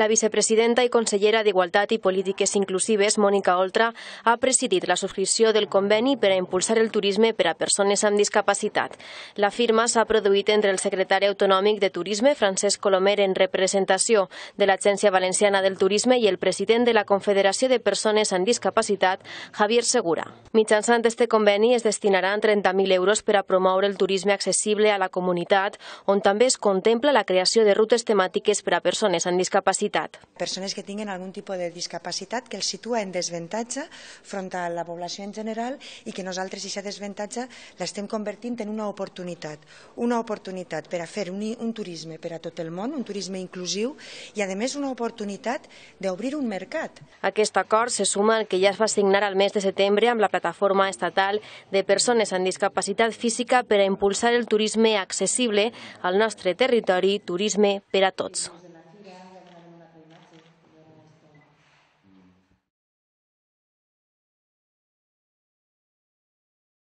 La vicepresidenta i consellera d'Igualtat i Polítiques Inclusives, Mònica Oltra, ha presidit la subscripció del conveni per a impulsar el turisme per a persones amb discapacitat. La firma s'ha produït entre el secretari autonòmic de Turisme, Francesc Colomer, en representació de l'Agència Valenciana del Turisme i el president de la Confederació de Persones amb Discapacitat, Javier Segura. Mitjançant este conveni es destinaran 30.000 euros per a promoure el turisme accessible a la comunitat, on també es contempla la creació de rutes temàtiques per a persones amb discapacitat discapacitat. Persones que tinguin algun tipus de discapacitat que els situa en desavantatge front a la població en general i que nosaltres aquest desavantatge l'estem convertint en una oportunitat, una oportunitat per a fer un, un turisme per a tot el món, un turisme inclusiu i a més una oportunitat d'obrir un mercat. Aquest acord se suma al que ja es va signar al mes de setembre amb la plataforma estatal de persones amb discapacitat física per a impulsar el turisme accessible al nostre territori, turisme per a tots.